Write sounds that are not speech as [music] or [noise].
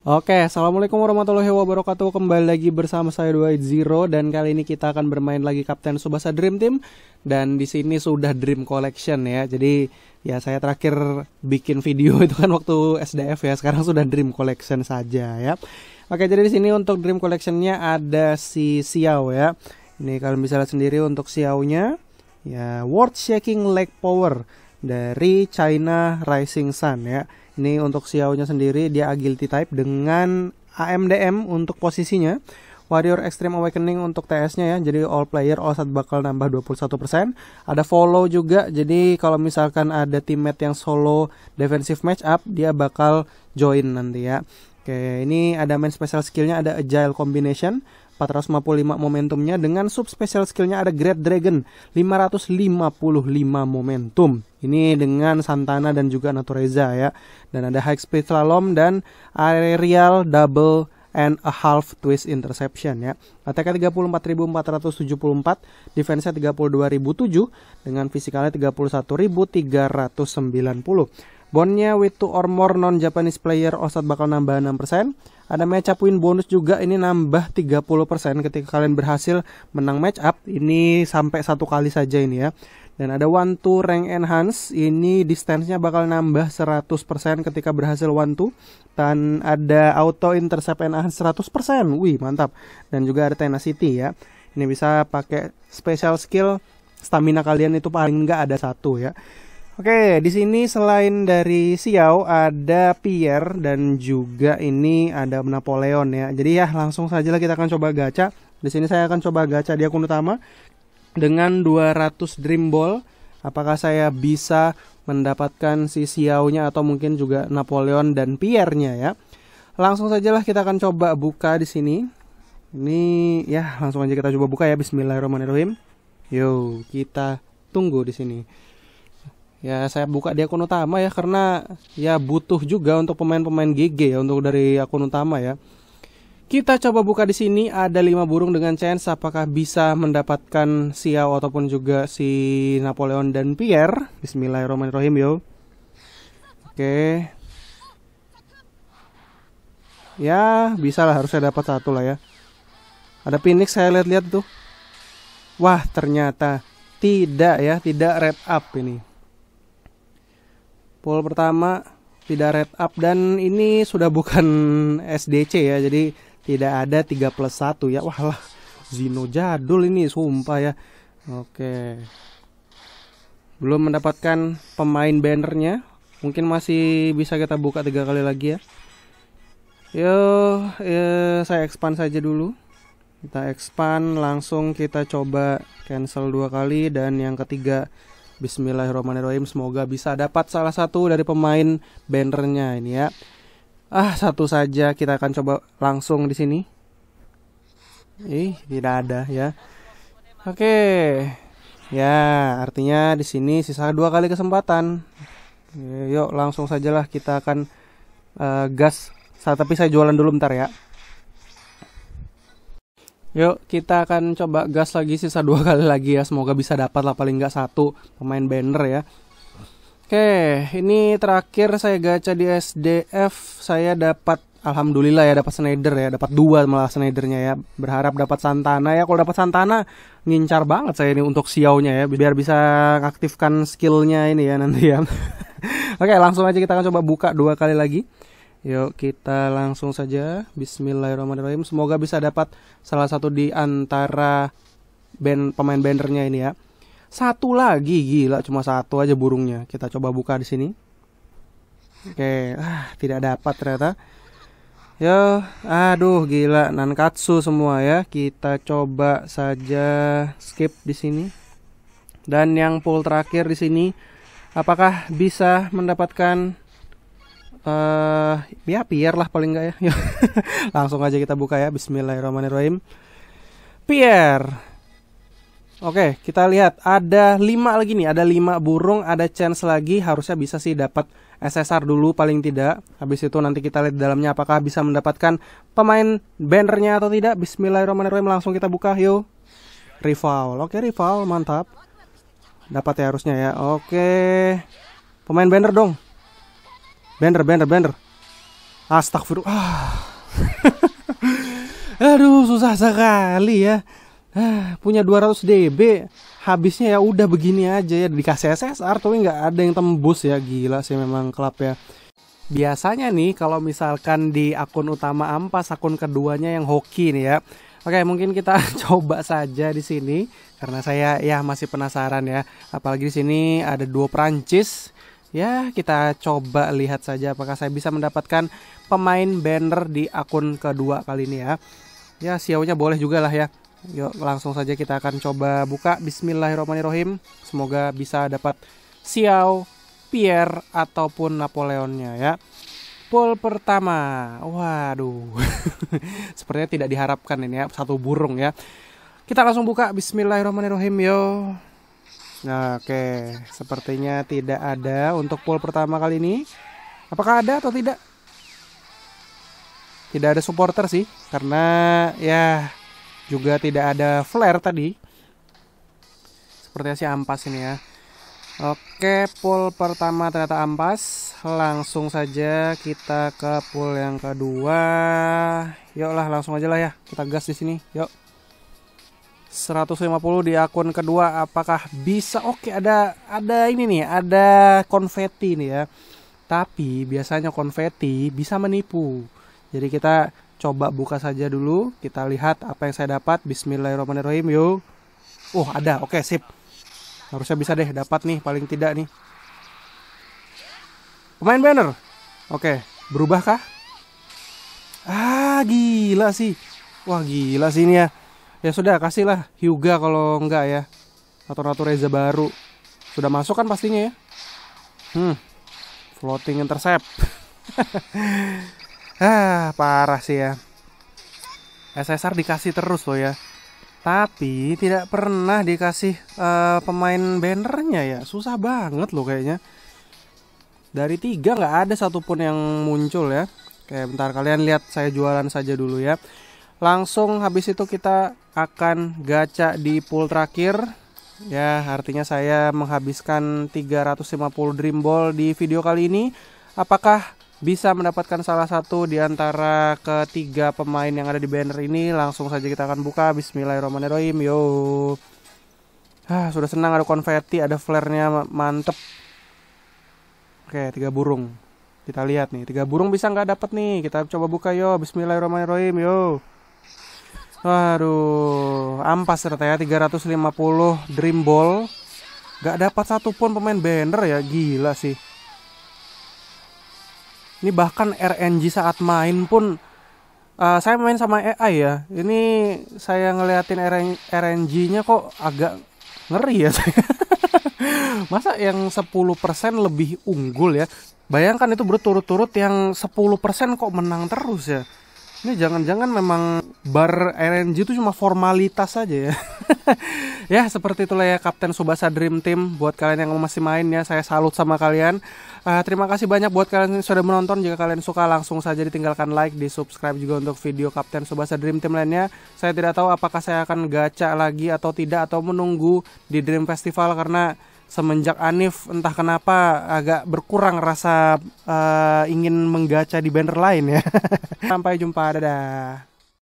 Oke, Assalamualaikum warahmatullahi wabarakatuh Kembali lagi bersama saya dua Zero Dan kali ini kita akan bermain lagi Kapten Subasa Dream Team Dan di sini sudah Dream Collection ya Jadi ya saya terakhir bikin video [laughs] itu kan waktu SDF ya Sekarang sudah Dream Collection saja ya Oke, jadi di sini untuk Dream Collectionnya ada si Xiao ya Ini kalian bisa lihat sendiri untuk Xiao-nya Ya, World Shaking Leg Power dari China Rising Sun ya ini untuk nya sendiri dia agility type dengan AMDM untuk posisinya. Warrior Extreme Awakening untuk TS-nya ya. Jadi all player all set bakal nambah 21%. Ada follow juga. Jadi kalau misalkan ada teammate yang solo defensive match up, dia bakal join nanti ya. Oke, ini ada main special skillnya ada agile combination, 455 momentumnya dengan sub special skillnya ada Great Dragon 555 momentum. Ini dengan Santana dan juga Natureza ya. Dan ada High Speed Slalom dan Aerial Double and a half twist interception ya. ATK 34.474, defense-nya 32.007 dengan fisikalnya 31.390. Bondnya with two or more non-Japanese player Osat bakal nambah 6%. Ada match up win bonus juga ini nambah 30% ketika kalian berhasil menang match up. Ini sampai satu kali saja ini ya. Dan ada one to rank enhance, ini distance-nya bakal nambah 100% ketika berhasil one to. Dan ada auto intercept enhance 100%, wih mantap. Dan juga ada tenacity ya. Ini bisa pakai special skill, stamina kalian itu paling nggak ada satu ya. Oke, di sini selain dari Xiao ada Pierre dan juga ini ada Napoleon ya. Jadi ya langsung saja lah kita akan coba gacha. Di sini saya akan coba gacha di akun utama dengan 200 Dream Ball. Apakah saya bisa mendapatkan si Xiao-nya atau mungkin juga Napoleon dan Pierre-nya ya. Langsung saja lah kita akan coba buka di sini. Ini ya langsung aja kita coba buka ya Bismillahirrahmanirrahim. Yo, kita tunggu di sini ya saya buka di akun utama ya karena ya butuh juga untuk pemain-pemain GG ya untuk dari akun utama ya. Kita coba buka di sini ada 5 burung dengan chance apakah bisa mendapatkan Xiao ataupun juga si Napoleon dan Pierre. Bismillahirrahmanirrahim yo. Oke. Okay. Ya, bisa lah harusnya dapat satu lah ya. Ada Phoenix saya lihat-lihat tuh. Wah, ternyata tidak ya, tidak red up ini. Pole pertama tidak red up dan ini sudah bukan SDC [laughs] ya. Jadi tidak ada 3 plus 1 ya. Wah lah Zino jadul ini sumpah ya. Oke. Belum mendapatkan pemain bannernya. Mungkin masih bisa kita buka tiga kali lagi ya. Yo, yo ya, saya expand saja dulu kita expand langsung kita coba cancel dua kali dan yang ketiga Bismillahirrahmanirrahim. Semoga bisa dapat salah satu dari pemain bannernya ini ya. Ah, satu saja kita akan coba langsung di sini. Ih, tidak ada ya. Oke. Ya, artinya di sini sisa dua kali kesempatan. Yuk, langsung sajalah kita akan uh, gas. Tapi saya jualan dulu bentar ya. Yuk kita akan coba gas lagi sisa dua [laughs] kali lagi ya Semoga bisa dapat lah paling nggak satu pemain banner ya Oke ini terakhir saya gacha di SDF Saya dapat Alhamdulillah ya dapat Snyder ya dapat dua malah Snydernya ya berharap dapat Santana ya kalau dapat Santana ngincar banget saya ini untuk Xiao-nya ya biar bisa aktifkan skillnya ini ya nanti ya [laughs] Oke langsung aja kita akan coba buka dua kali lagi Yuk kita langsung saja Bismillahirrahmanirrahim Semoga bisa dapat salah satu di antara band, pemain bandernya ini ya Satu lagi gila cuma satu aja burungnya Kita coba buka di sini Oke ah, tidak dapat ternyata Yo, aduh gila nankatsu semua ya. Kita coba saja skip di sini. Dan yang pull terakhir di sini apakah bisa mendapatkan eh uh, ya Pierre lah paling enggak ya. [laughs] Langsung aja kita buka ya. Bismillahirrahmanirrahim. Pierre. Oke, kita lihat ada 5 lagi nih, ada 5 burung, ada chance lagi harusnya bisa sih dapat SSR dulu paling tidak. Habis itu nanti kita lihat di dalamnya apakah bisa mendapatkan pemain bannernya atau tidak. Bismillahirrahmanirrahim langsung kita buka yuk. Rival. Oke, rival mantap. Dapat ya harusnya ya. Oke. Pemain banner dong. Bender, bender, bender. Astagfirullah. Ah. [laughs] Aduh, susah sekali ya. Ah, punya 200 dB habisnya ya udah begini aja ya dikasih SSR tapi nggak ada yang tembus ya gila sih memang klub ya biasanya nih kalau misalkan di akun utama ampas akun keduanya yang hoki nih ya Oke, mungkin kita [laughs] coba saja di sini karena saya ya masih penasaran ya. Apalagi di sini ada dua Perancis. Ya, kita coba lihat saja apakah saya bisa mendapatkan pemain banner di akun kedua kali ini ya. Ya, xiao boleh juga lah ya. Yuk, langsung saja kita akan coba buka. Bismillahirrahmanirrahim. Semoga bisa dapat Xiao, Pierre, ataupun Napoleonnya ya. Pol pertama. Waduh. [laughs] Sepertinya tidak diharapkan ini ya, satu burung ya. Kita langsung buka Bismillahirrahmanirrahim yo. Nah, Oke, sepertinya tidak ada untuk pool pertama kali ini. Apakah ada atau tidak? Tidak ada supporter sih, karena ya juga tidak ada flare tadi. Sepertinya si ampas ini ya. Oke, pool pertama ternyata ampas. Langsung saja kita ke pool yang kedua. Yuklah langsung aja lah ya. Kita gas di sini. Yuk. 150 di akun kedua apakah bisa oke ada ada ini nih ada konfeti nih ya tapi biasanya konfeti bisa menipu jadi kita coba buka saja dulu kita lihat apa yang saya dapat Bismillahirrahmanirrahim yo uh ada oke sip harusnya bisa deh dapat nih paling tidak nih pemain banner oke berubahkah berubah kah ah gila sih wah gila sih ini ya ya sudah kasihlah Hyuga kalau enggak ya atau Ratu Reza baru sudah masuk kan pastinya ya hmm floating intercept [laughs] ah parah sih ya SSR dikasih terus loh ya tapi tidak pernah dikasih uh, pemain bannernya ya susah banget loh kayaknya dari tiga nggak ada satupun yang muncul ya Oke bentar kalian lihat saya jualan saja dulu ya langsung habis itu kita akan gacha di pool terakhir ya artinya saya menghabiskan 350 dream ball di video kali ini apakah bisa mendapatkan salah satu di antara ketiga pemain yang ada di banner ini langsung saja kita akan buka bismillahirrahmanirrahim yo ah sudah senang ada konfeti ada flare-nya mantep oke tiga burung kita lihat nih tiga burung bisa nggak dapat nih kita coba buka yo bismillahirrahmanirrahim yo Waduh, ampas ternyata ya 350 Dream Ball. Gak dapat satupun pemain banner ya, gila sih. Ini bahkan RNG saat main pun uh, saya main sama AI ya. Ini saya ngeliatin RNG-nya kok agak ngeri ya [laughs] saya. Masa yang 10% lebih unggul ya? Bayangkan itu berturut-turut yang 10% kok menang terus ya. Ini jangan-jangan memang bar RNG itu cuma formalitas saja ya. [laughs] ya, seperti itulah ya Kapten Subasa Dream Team. Buat kalian yang masih main ya, saya salut sama kalian. Uh, terima kasih banyak buat kalian yang sudah menonton. Jika kalian suka, langsung saja ditinggalkan like, di subscribe juga untuk video Kapten Subasa Dream Team lainnya. Saya tidak tahu apakah saya akan gacha lagi atau tidak, atau menunggu di Dream Festival karena semenjak Anif entah kenapa agak berkurang rasa uh, ingin menggaca di banner lain ya. [laughs] Sampai jumpa, dadah.